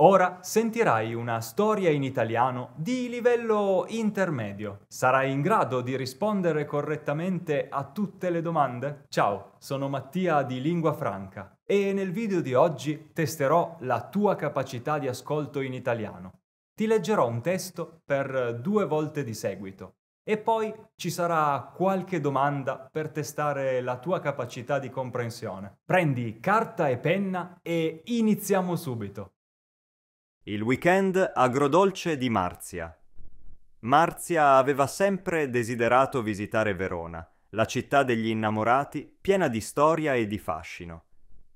Ora sentirai una storia in italiano di livello intermedio. Sarai in grado di rispondere correttamente a tutte le domande? Ciao, sono Mattia di Lingua Franca e nel video di oggi testerò la tua capacità di ascolto in italiano. Ti leggerò un testo per due volte di seguito e poi ci sarà qualche domanda per testare la tua capacità di comprensione. Prendi carta e penna e iniziamo subito. Il weekend agrodolce di Marzia. Marzia aveva sempre desiderato visitare Verona, la città degli innamorati, piena di storia e di fascino.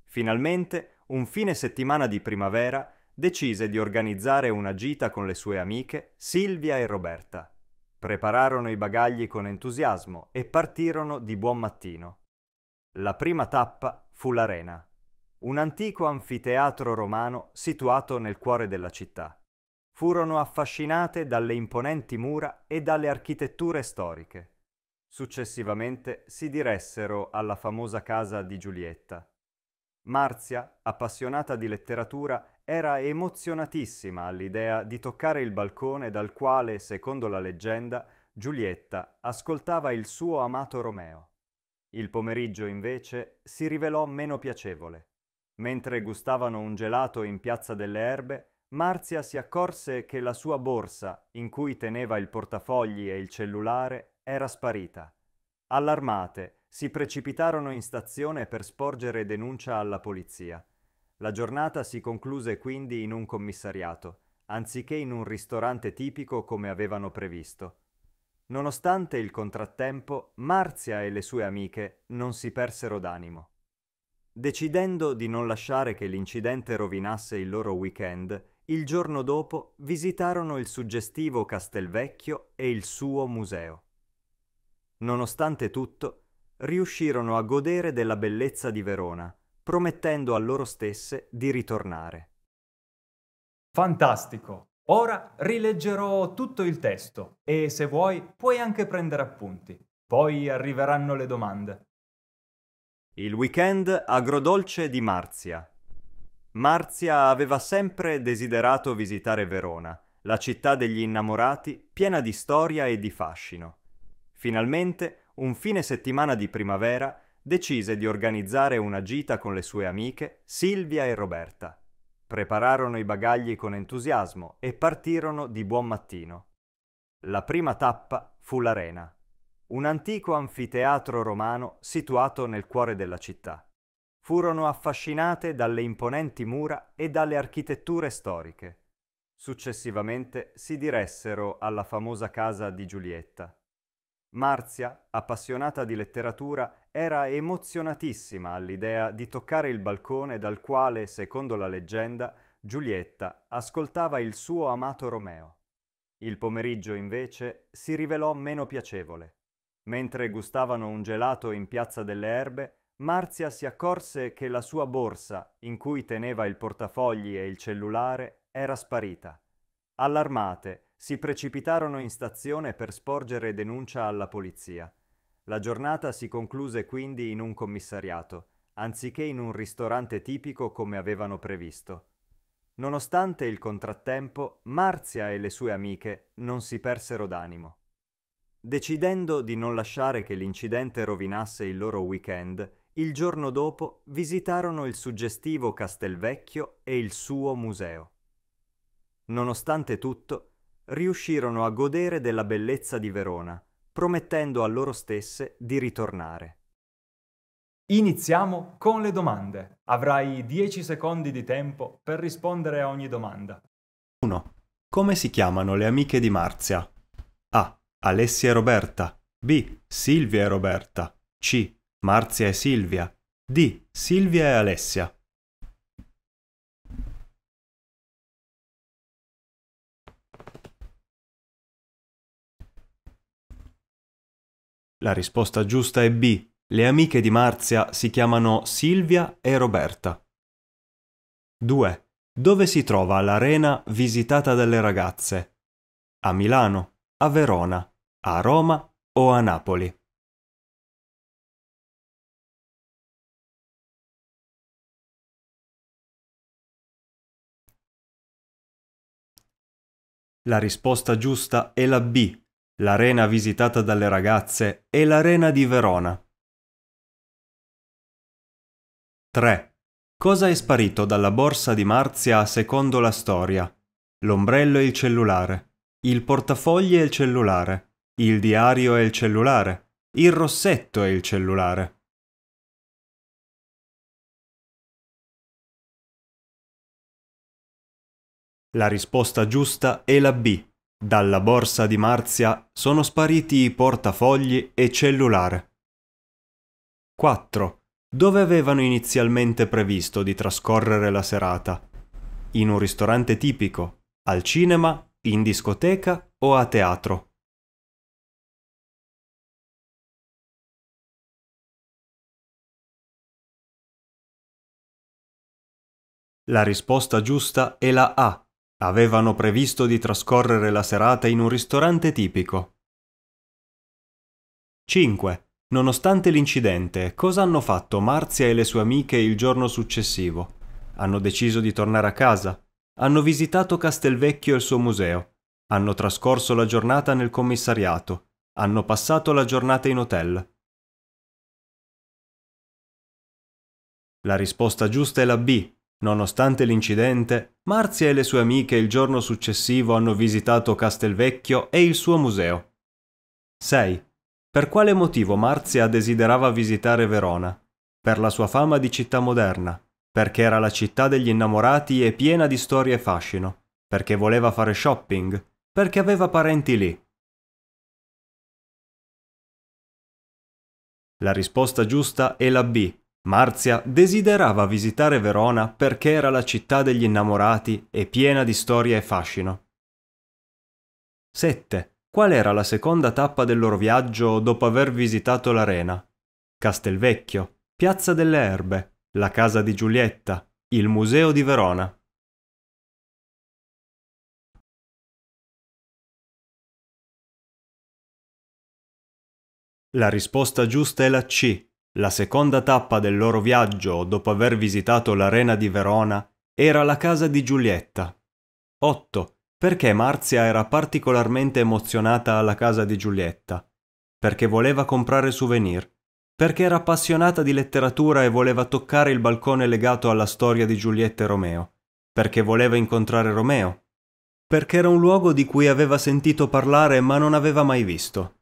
Finalmente, un fine settimana di primavera, decise di organizzare una gita con le sue amiche Silvia e Roberta. Prepararono i bagagli con entusiasmo e partirono di buon mattino. La prima tappa fu l'arena un antico anfiteatro romano situato nel cuore della città. Furono affascinate dalle imponenti mura e dalle architetture storiche. Successivamente si diressero alla famosa casa di Giulietta. Marzia, appassionata di letteratura, era emozionatissima all'idea di toccare il balcone dal quale, secondo la leggenda, Giulietta ascoltava il suo amato Romeo. Il pomeriggio invece si rivelò meno piacevole. Mentre gustavano un gelato in Piazza delle Erbe, Marzia si accorse che la sua borsa, in cui teneva il portafogli e il cellulare, era sparita. Allarmate, si precipitarono in stazione per sporgere denuncia alla polizia. La giornata si concluse quindi in un commissariato, anziché in un ristorante tipico come avevano previsto. Nonostante il contrattempo, Marzia e le sue amiche non si persero d'animo. Decidendo di non lasciare che l'incidente rovinasse il loro weekend, il giorno dopo visitarono il suggestivo Castelvecchio e il suo museo. Nonostante tutto, riuscirono a godere della bellezza di Verona, promettendo a loro stesse di ritornare. Fantastico! Ora rileggerò tutto il testo e se vuoi puoi anche prendere appunti. Poi arriveranno le domande. Il weekend agrodolce di Marzia. Marzia aveva sempre desiderato visitare Verona, la città degli innamorati, piena di storia e di fascino. Finalmente, un fine settimana di primavera, decise di organizzare una gita con le sue amiche Silvia e Roberta. Prepararono i bagagli con entusiasmo e partirono di buon mattino. La prima tappa fu l'arena un antico anfiteatro romano situato nel cuore della città. Furono affascinate dalle imponenti mura e dalle architetture storiche. Successivamente si diressero alla famosa casa di Giulietta. Marzia, appassionata di letteratura, era emozionatissima all'idea di toccare il balcone dal quale, secondo la leggenda, Giulietta ascoltava il suo amato Romeo. Il pomeriggio invece si rivelò meno piacevole. Mentre gustavano un gelato in Piazza delle Erbe, Marzia si accorse che la sua borsa, in cui teneva il portafogli e il cellulare, era sparita. Allarmate, si precipitarono in stazione per sporgere denuncia alla polizia. La giornata si concluse quindi in un commissariato, anziché in un ristorante tipico come avevano previsto. Nonostante il contrattempo, Marzia e le sue amiche non si persero d'animo. Decidendo di non lasciare che l'incidente rovinasse il loro weekend, il giorno dopo visitarono il suggestivo Castelvecchio e il suo museo. Nonostante tutto, riuscirono a godere della bellezza di Verona, promettendo a loro stesse di ritornare. Iniziamo con le domande. Avrai 10 secondi di tempo per rispondere a ogni domanda. 1. Come si chiamano le amiche di Marzia? A. Alessia e Roberta, B. Silvia e Roberta, C. Marzia e Silvia, D. Silvia e Alessia. La risposta giusta è B. Le amiche di Marzia si chiamano Silvia e Roberta. 2. Dove si trova l'arena visitata dalle ragazze? A Milano, a Verona, a Roma o a Napoli. La risposta giusta è la B, l'arena visitata dalle ragazze è l'arena di Verona. 3. Cosa è sparito dalla borsa di Marzia secondo la storia? L'ombrello e il cellulare. Il portafogli e il cellulare il diario e il cellulare, il rossetto e il cellulare. La risposta giusta è la B. Dalla borsa di Marzia sono spariti i portafogli e cellulare. 4. Dove avevano inizialmente previsto di trascorrere la serata? In un ristorante tipico, al cinema, in discoteca o a teatro? La risposta giusta è la A. Avevano previsto di trascorrere la serata in un ristorante tipico. 5. Nonostante l'incidente, cosa hanno fatto Marzia e le sue amiche il giorno successivo? Hanno deciso di tornare a casa? Hanno visitato Castelvecchio e il suo museo? Hanno trascorso la giornata nel commissariato? Hanno passato la giornata in hotel? La risposta giusta è la B, Nonostante l'incidente, Marzia e le sue amiche il giorno successivo hanno visitato Castelvecchio e il suo museo. 6. Per quale motivo Marzia desiderava visitare Verona? Per la sua fama di città moderna, perché era la città degli innamorati e piena di storie e fascino, perché voleva fare shopping, perché aveva parenti lì. La risposta giusta è la B, Marzia desiderava visitare Verona perché era la città degli innamorati e piena di storia e fascino. 7. Qual era la seconda tappa del loro viaggio dopo aver visitato l'arena? Castelvecchio, Piazza delle Erbe, la casa di Giulietta, il Museo di Verona. La risposta giusta è la C, la seconda tappa del loro viaggio, dopo aver visitato l'arena di Verona, era la casa di Giulietta. 8. Perché Marzia era particolarmente emozionata alla casa di Giulietta? Perché voleva comprare souvenir. Perché era appassionata di letteratura e voleva toccare il balcone legato alla storia di Giulietta e Romeo. Perché voleva incontrare Romeo. Perché era un luogo di cui aveva sentito parlare ma non aveva mai visto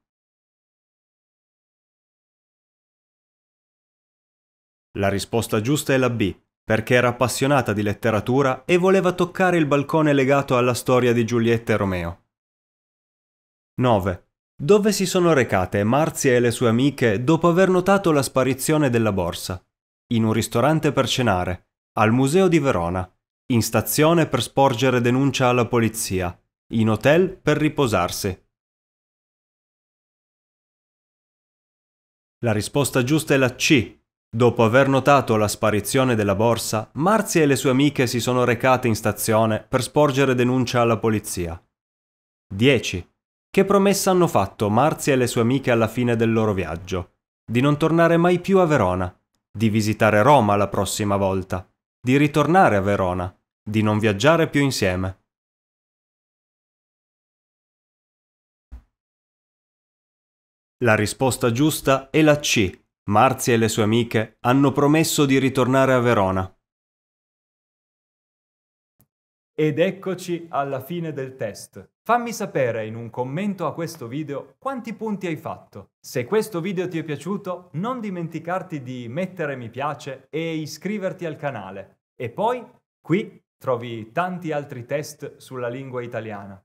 La risposta giusta è la B, perché era appassionata di letteratura e voleva toccare il balcone legato alla storia di Giulietta e Romeo. 9. Dove si sono recate Marzia e le sue amiche dopo aver notato la sparizione della borsa? In un ristorante per cenare, al Museo di Verona, in stazione per sporgere denuncia alla polizia, in hotel per riposarsi. La risposta giusta è la C, Dopo aver notato la sparizione della borsa, Marzia e le sue amiche si sono recate in stazione per sporgere denuncia alla polizia. 10. Che promessa hanno fatto Marzia e le sue amiche alla fine del loro viaggio? Di non tornare mai più a Verona, di visitare Roma la prossima volta, di ritornare a Verona, di non viaggiare più insieme. La risposta giusta è la C, Marzia e le sue amiche hanno promesso di ritornare a Verona. Ed eccoci alla fine del test. Fammi sapere in un commento a questo video quanti punti hai fatto. Se questo video ti è piaciuto, non dimenticarti di mettere mi piace e iscriverti al canale. E poi, qui, trovi tanti altri test sulla lingua italiana.